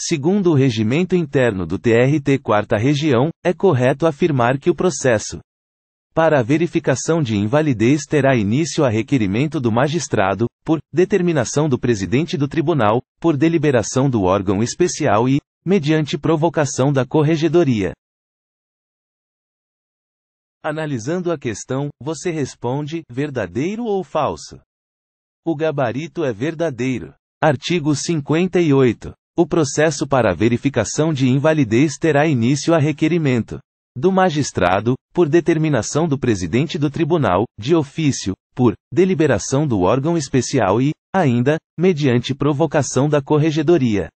Segundo o regimento interno do TRT Quarta Região, é correto afirmar que o processo para a verificação de invalidez terá início a requerimento do magistrado, por determinação do presidente do tribunal, por deliberação do órgão especial e, mediante provocação da corregedoria. Analisando a questão, você responde: verdadeiro ou falso? O gabarito é verdadeiro. Artigo 58. O processo para verificação de invalidez terá início a requerimento do magistrado, por determinação do presidente do tribunal, de ofício, por deliberação do órgão especial e, ainda, mediante provocação da corregedoria.